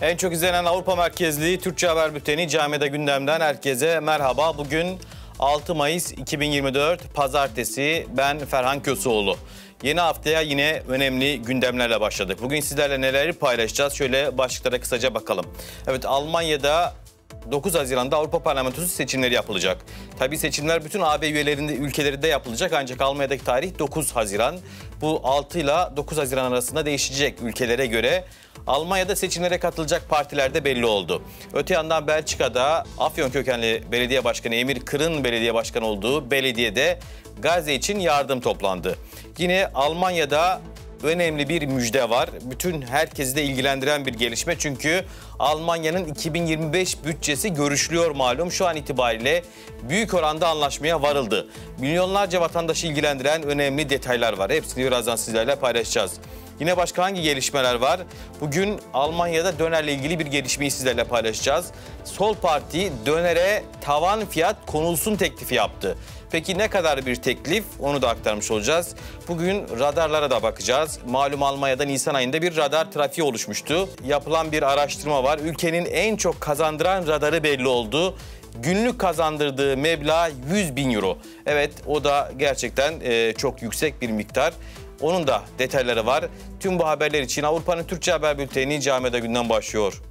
En çok izlenen Avrupa merkezli Türkçe Haber Bülteni Cami'de gündemden herkese merhaba. Bugün 6 Mayıs 2024 Pazartesi ben Ferhan Kösoğlu Yeni haftaya yine önemli gündemlerle başladık. Bugün sizlerle neleri paylaşacağız? Şöyle başlıklara kısaca bakalım. Evet Almanya'da 9 Haziran'da Avrupa Parlamentosu seçimleri yapılacak. Tabii seçimler bütün AB üyelerinde ülkelerinde yapılacak ancak Almanya'daki tarih 9 Haziran. Bu 6 ile 9 Haziran arasında değişecek ülkelere göre. Almanya'da seçimlere katılacak partiler de belli oldu. Öte yandan Belçika'da Afyon kökenli belediye başkanı Emir Kırın belediye başkanı olduğu belediyede Gazze için yardım toplandı. Yine Almanya'da önemli bir müjde var. Bütün herkesi de ilgilendiren bir gelişme. Çünkü Almanya'nın 2025 bütçesi görüşülüyor malum. Şu an itibariyle büyük oranda anlaşmaya varıldı. Milyonlarca vatandaşı ilgilendiren önemli detaylar var. Hepsini birazdan sizlerle paylaşacağız. Yine başka hangi gelişmeler var? Bugün Almanya'da dönerle ilgili bir gelişmeyi sizlerle paylaşacağız. Sol Parti dönere tavan fiyat konulsun teklifi yaptı. Peki ne kadar bir teklif onu da aktarmış olacağız. Bugün radarlara da bakacağız. Malum Almanya'da Nisan ayında bir radar trafiği oluşmuştu. Yapılan bir araştırma var. Ülkenin en çok kazandıran radarı belli oldu günlük kazandırdığı meblağ 100 bin euro. Evet o da gerçekten e, çok yüksek bir miktar. Onun da detayları var. Tüm bu haberler için Avrupa'nın Türkçe Haber Bülteni Camiada Günden başlıyor.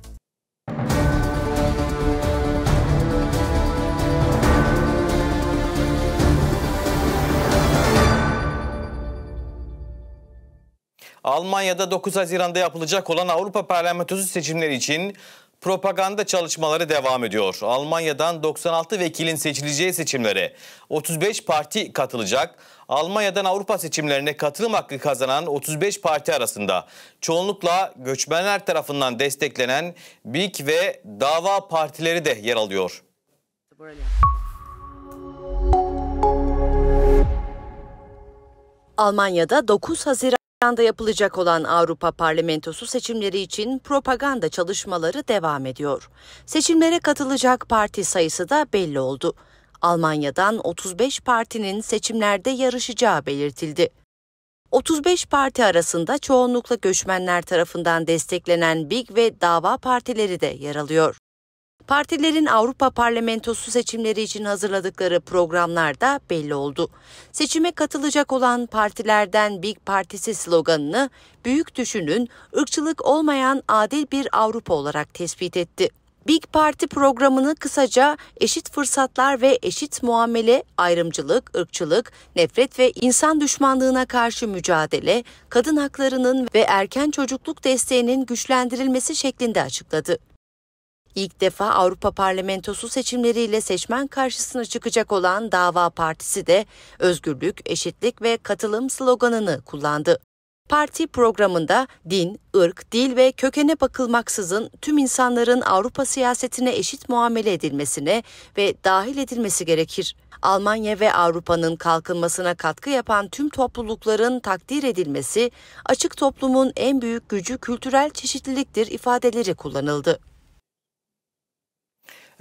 Almanya'da 9 Haziran'da yapılacak olan Avrupa Parlamentosu seçimleri için propaganda çalışmaları devam ediyor. Almanya'dan 96 vekilin seçileceği seçimlere 35 parti katılacak. Almanya'dan Avrupa seçimlerine katılım hakkı kazanan 35 parti arasında çoğunlukla göçmenler tarafından desteklenen BİK ve dava partileri de yer alıyor. Almanya'da 9 Haziran İrlanda yapılacak olan Avrupa Parlamentosu seçimleri için propaganda çalışmaları devam ediyor. Seçimlere katılacak parti sayısı da belli oldu. Almanya'dan 35 partinin seçimlerde yarışacağı belirtildi. 35 parti arasında çoğunlukla göçmenler tarafından desteklenen Big ve dava partileri de yer alıyor. Partilerin Avrupa Parlamentosu seçimleri için hazırladıkları programlar da belli oldu. Seçime katılacak olan partilerden Big Partisi sloganını Büyük Düşün'ün ırkçılık olmayan adil bir Avrupa olarak tespit etti. Big Parti programını kısaca eşit fırsatlar ve eşit muamele, ayrımcılık, ırkçılık, nefret ve insan düşmanlığına karşı mücadele, kadın haklarının ve erken çocukluk desteğinin güçlendirilmesi şeklinde açıkladı. İlk defa Avrupa Parlamentosu seçimleriyle seçmen karşısına çıkacak olan Dava Partisi de özgürlük, eşitlik ve katılım sloganını kullandı. Parti programında din, ırk, dil ve kökene bakılmaksızın tüm insanların Avrupa siyasetine eşit muamele edilmesine ve dahil edilmesi gerekir. Almanya ve Avrupa'nın kalkınmasına katkı yapan tüm toplulukların takdir edilmesi, açık toplumun en büyük gücü kültürel çeşitliliktir ifadeleri kullanıldı.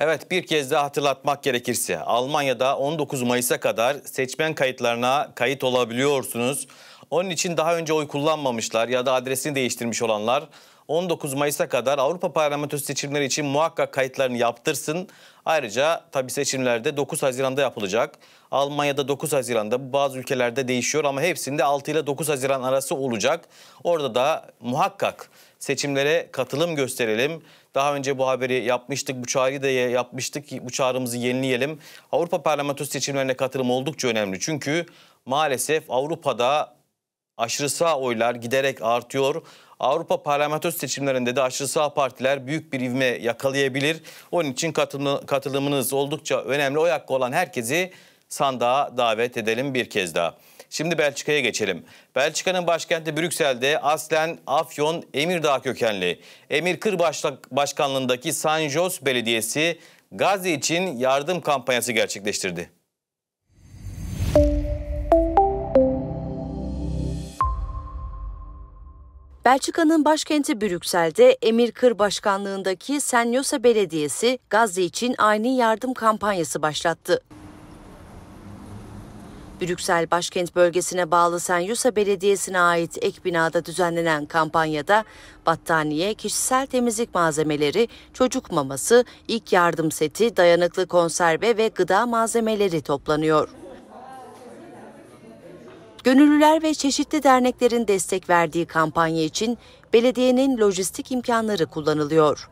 Evet bir kez daha hatırlatmak gerekirse Almanya'da 19 Mayıs'a kadar seçmen kayıtlarına kayıt olabiliyorsunuz. Onun için daha önce oy kullanmamışlar ya da adresini değiştirmiş olanlar 19 Mayıs'a kadar Avrupa Parlamentosu seçimleri için muhakkak kayıtlarını yaptırsın. Ayrıca tabii seçimlerde 9 Haziran'da yapılacak. Almanya'da 9 Haziran'da bazı ülkelerde değişiyor ama hepsinde 6 ile 9 Haziran arası olacak. Orada da muhakkak seçimlere katılım gösterelim. Daha önce bu haberi yapmıştık, bu çağrıyı da yapmıştık. Bu çağrımızı yenileyelim. Avrupa Parlamentosu seçimlerine katılım oldukça önemli. Çünkü maalesef Avrupa'da aşırı sağ oylar giderek artıyor. Avrupa parlamento seçimlerinde de aşırı sağ partiler büyük bir ivme yakalayabilir. Onun için katılım, katılımınız oldukça önemli. Oy hakkı olan herkesi sandığa davet edelim bir kez daha. Şimdi Belçika'ya geçelim. Belçika'nın başkenti Brüksel'de aslen Afyon Emirdağ kökenli. Emir Kır Başkanlığındaki Sanjos Belediyesi Gazze için yardım kampanyası gerçekleştirdi. Belçika'nın başkenti Brüksel'de Emir Kır Başkanlığındaki Senyosa Belediyesi Gazze için aynı yardım kampanyası başlattı. Brüksel başkent bölgesine bağlı Senyosa Belediyesi'ne ait ek binada düzenlenen kampanyada battaniye, kişisel temizlik malzemeleri, çocuk maması, ilk yardım seti, dayanıklı konserve ve gıda malzemeleri toplanıyor. Gönüllüler ve çeşitli derneklerin destek verdiği kampanya için belediyenin lojistik imkanları kullanılıyor.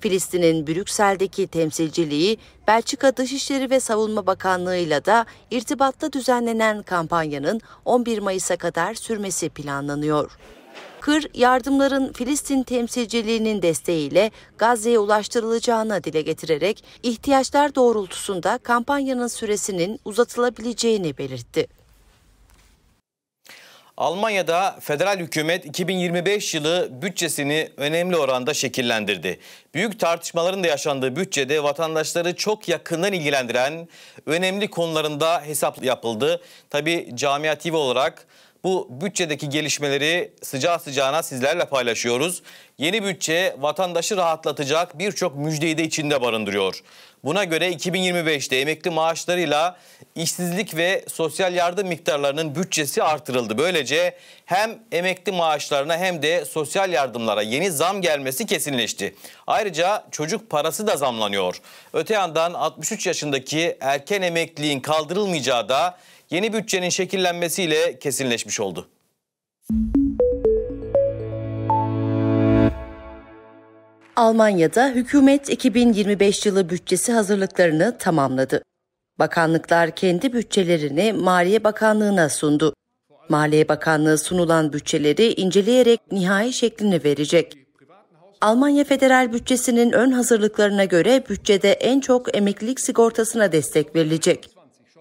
Filistin'in Brüksel'deki temsilciliği Belçika Dışişleri ve Savunma Bakanlığı'yla da irtibatta düzenlenen kampanyanın 11 Mayıs'a kadar sürmesi planlanıyor. Kır, yardımların Filistin temsilciliğinin desteğiyle Gazze'ye ulaştırılacağını dile getirerek ihtiyaçlar doğrultusunda kampanyanın süresinin uzatılabileceğini belirtti. Almanya'da federal hükümet 2025 yılı bütçesini önemli oranda şekillendirdi. Büyük tartışmaların da yaşandığı bütçede vatandaşları çok yakından ilgilendiren önemli konularında hesap yapıldı. Tabi Camia olarak bu bütçedeki gelişmeleri sıcağı sıcağına sizlerle paylaşıyoruz. Yeni bütçe vatandaşı rahatlatacak birçok müjdeyi de içinde barındırıyor. Buna göre 2025'te emekli maaşlarıyla işsizlik ve sosyal yardım miktarlarının bütçesi artırıldı. Böylece hem emekli maaşlarına hem de sosyal yardımlara yeni zam gelmesi kesinleşti. Ayrıca çocuk parası da zamlanıyor. Öte yandan 63 yaşındaki erken emekliliğin kaldırılmayacağı da yeni bütçenin şekillenmesiyle kesinleşmiş oldu. Almanya'da hükümet 2025 yılı bütçesi hazırlıklarını tamamladı. Bakanlıklar kendi bütçelerini Maliye Bakanlığı'na sundu. Maliye Bakanlığı sunulan bütçeleri inceleyerek nihai şeklini verecek. Almanya federal bütçesinin ön hazırlıklarına göre bütçede en çok emeklilik sigortasına destek verilecek.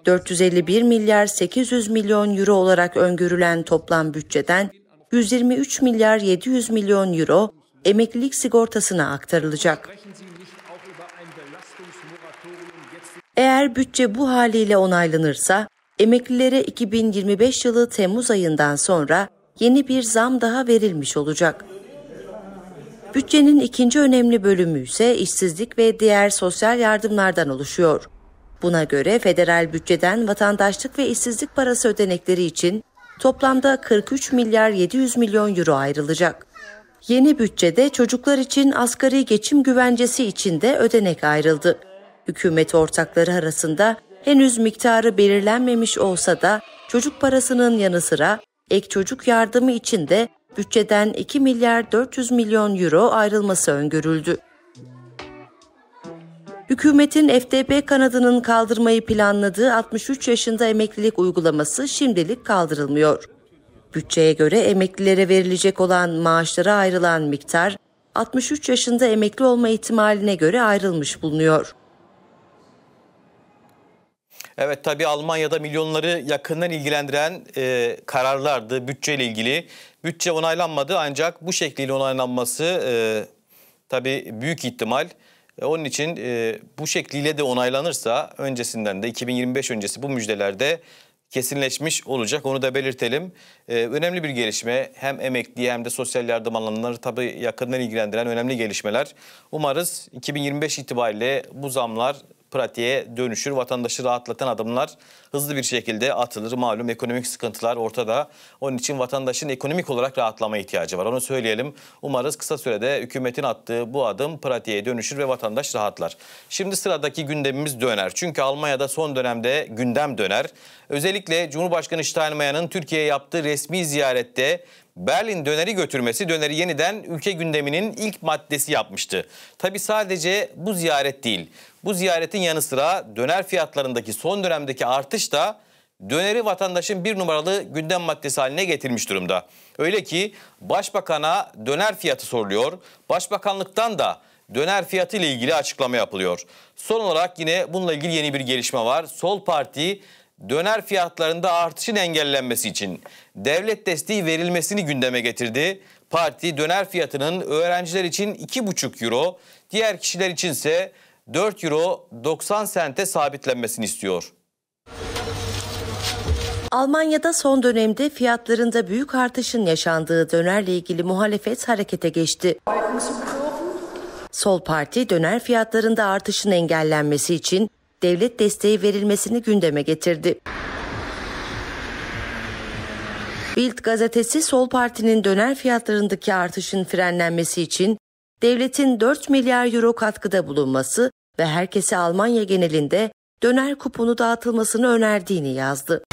451 milyar 800 milyon euro olarak öngörülen toplam bütçeden 123 milyar 700 milyon euro emeklilik sigortasına aktarılacak. Eğer bütçe bu haliyle onaylanırsa emeklilere 2025 yılı Temmuz ayından sonra yeni bir zam daha verilmiş olacak. Bütçenin ikinci önemli bölümü ise işsizlik ve diğer sosyal yardımlardan oluşuyor. Buna göre federal bütçeden vatandaşlık ve işsizlik parası ödenekleri için toplamda 43 milyar 700 milyon euro ayrılacak. Yeni bütçede çocuklar için asgari geçim güvencesi için de ödenek ayrıldı. Hükümet ortakları arasında henüz miktarı belirlenmemiş olsa da çocuk parasının yanı sıra ek çocuk yardımı için de bütçeden 2 milyar 400 milyon euro ayrılması öngörüldü. Hükümetin FDP kanadının kaldırmayı planladığı 63 yaşında emeklilik uygulaması şimdilik kaldırılmıyor. Bütçeye göre emeklilere verilecek olan maaşlara ayrılan miktar 63 yaşında emekli olma ihtimaline göre ayrılmış bulunuyor. Evet tabi Almanya'da milyonları yakından ilgilendiren e, kararlardı bütçeyle ilgili. Bütçe onaylanmadı ancak bu şekliyle onaylanması e, tabi büyük ihtimal e, onun için e, bu şekliyle de onaylanırsa öncesinden de 2025 öncesi bu müjdelerde kesinleşmiş olacak. Onu da belirtelim. Ee, önemli bir gelişme. Hem emekli hem de sosyal yardım alanları tabii yakından ilgilendiren önemli gelişmeler. Umarız 2025 itibariyle bu zamlar pratiğe dönüşür. Vatandaşı rahatlatan adımlar hızlı bir şekilde atılır. Malum ekonomik sıkıntılar ortada. Onun için vatandaşın ekonomik olarak rahatlama ihtiyacı var. Onu söyleyelim. Umarız kısa sürede hükümetin attığı bu adım pratiğe dönüşür ve vatandaş rahatlar. Şimdi sıradaki gündemimiz döner. Çünkü Almanya'da son dönemde gündem döner. Özellikle Cumhurbaşkanı Steinmeier'ın Türkiye'ye yaptığı resmi ziyarette Berlin döneri götürmesi döneri yeniden ülke gündeminin ilk maddesi yapmıştı. Tabi sadece bu ziyaret değil. Bu ziyaretin yanı sıra döner fiyatlarındaki son dönemdeki artış da döneri vatandaşın bir numaralı gündem maddesi haline getirmiş durumda. Öyle ki başbakana döner fiyatı soruluyor. Başbakanlıktan da döner fiyatı ile ilgili açıklama yapılıyor. Son olarak yine bununla ilgili yeni bir gelişme var. Sol Parti döner fiyatlarında artışın engellenmesi için devlet desteği verilmesini gündeme getirdi. Parti döner fiyatının öğrenciler için 2,5 euro, diğer kişiler içinse 4 euro 90 sente sabitlenmesini istiyor. Almanya'da son dönemde fiyatlarında büyük artışın yaşandığı dönerle ilgili muhalefet harekete geçti. Sol Parti döner fiyatlarında artışın engellenmesi için devlet desteği verilmesini gündeme getirdi. Bild gazetesi Sol Parti'nin döner fiyatlarındaki artışın frenlenmesi için devletin 4 milyar euro katkıda bulunması ve herkese Almanya genelinde döner kuponu dağıtılmasını önerdiğini yazdı.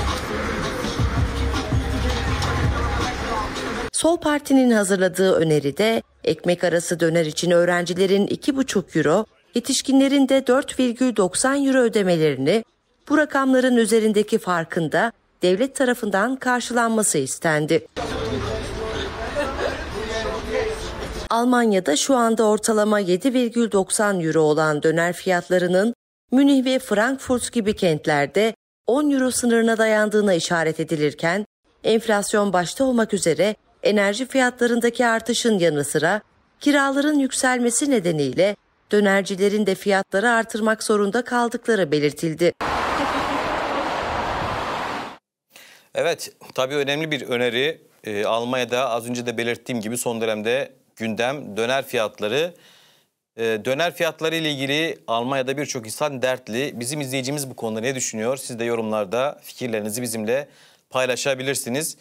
Sol Parti'nin hazırladığı öneride ekmek arası döner için öğrencilerin 2,5 euro, yetişkinlerin de 4,90 euro ödemelerini bu rakamların üzerindeki farkında devlet tarafından karşılanması istendi. Almanya'da şu anda ortalama 7,90 euro olan döner fiyatlarının Münih ve Frankfurt gibi kentlerde 10 euro sınırına dayandığına işaret edilirken enflasyon başta olmak üzere enerji fiyatlarındaki artışın yanı sıra kiraların yükselmesi nedeniyle dönercilerin de fiyatları artırmak zorunda kaldıkları belirtildi. Evet, tabii önemli bir öneri. E, Almanya'da az önce de belirttiğim gibi son dönemde gündem döner fiyatları. E, döner fiyatları ile ilgili Almanya'da birçok insan dertli. Bizim izleyicimiz bu konuda ne düşünüyor? Siz de yorumlarda fikirlerinizi bizimle paylaşabilirsiniz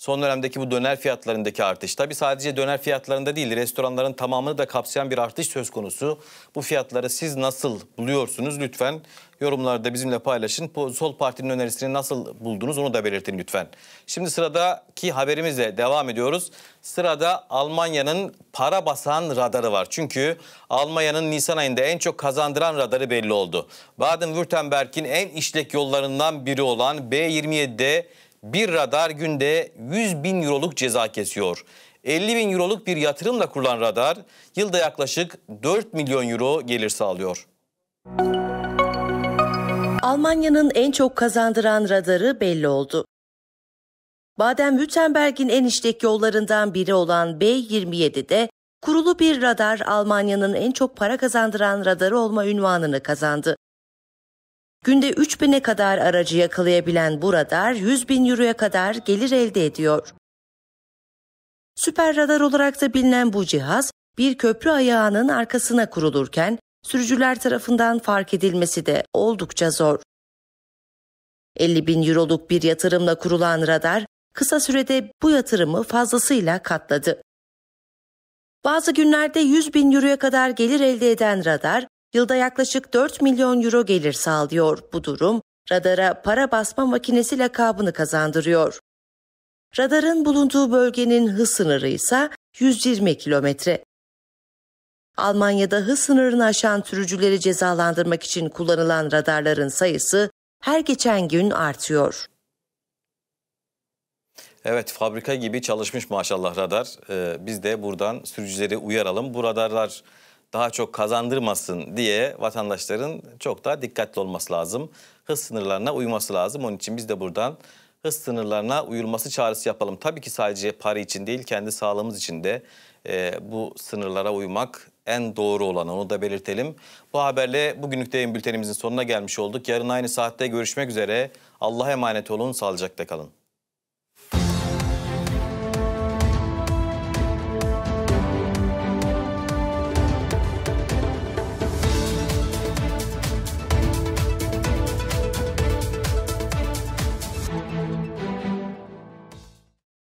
son dönemdeki bu döner fiyatlarındaki artış. Tabi sadece döner fiyatlarında değil restoranların tamamını da kapsayan bir artış söz konusu. Bu fiyatları siz nasıl buluyorsunuz lütfen yorumlarda bizimle paylaşın. Sol Parti'nin önerisini nasıl buldunuz onu da belirtin lütfen. Şimdi sıradaki haberimizle devam ediyoruz. Sırada Almanya'nın para basan radarı var. Çünkü Almanya'nın Nisan ayında en çok kazandıran radarı belli oldu. Baden-Württemberg'in en işlek yollarından biri olan B27'de bir radar günde 100 bin euroluk ceza kesiyor. 50 bin euroluk bir yatırımla kurulan radar yılda yaklaşık 4 milyon euro gelir sağlıyor. Almanya'nın en çok kazandıran radarı belli oldu. Baden-Württemberg'in en işlek yollarından biri olan B27'de kurulu bir radar Almanya'nın en çok para kazandıran radarı olma ünvanını kazandı. Günde 3 bine kadar aracı yakalayabilen bu radar 100 bin euroya kadar gelir elde ediyor. Süper radar olarak da bilinen bu cihaz bir köprü ayağının arkasına kurulurken sürücüler tarafından fark edilmesi de oldukça zor. 50 bin euroluk bir yatırımla kurulan radar kısa sürede bu yatırımı fazlasıyla katladı. Bazı günlerde 100 bin euroya kadar gelir elde eden radar yılda yaklaşık 4 milyon euro gelir sağlıyor. Bu durum radara para basma makinesi lakabını kazandırıyor. Radarın bulunduğu bölgenin hız sınırı ise 120 kilometre. Almanya'da hız sınırını aşan sürücüleri cezalandırmak için kullanılan radarların sayısı her geçen gün artıyor. Evet fabrika gibi çalışmış maşallah radar. Ee, biz de buradan sürücüleri uyaralım. Bu radarlar daha çok kazandırmasın diye vatandaşların çok daha dikkatli olması lazım. Hız sınırlarına uyması lazım. Onun için biz de buradan hız sınırlarına uyulması çağrısı yapalım. Tabii ki sadece para için değil kendi sağlığımız için de e, bu sınırlara uymak en doğru olan onu da belirtelim. Bu haberle bugünlük de bültenimizin sonuna gelmiş olduk. Yarın aynı saatte görüşmek üzere. Allah'a emanet olun, sağlıcakla kalın.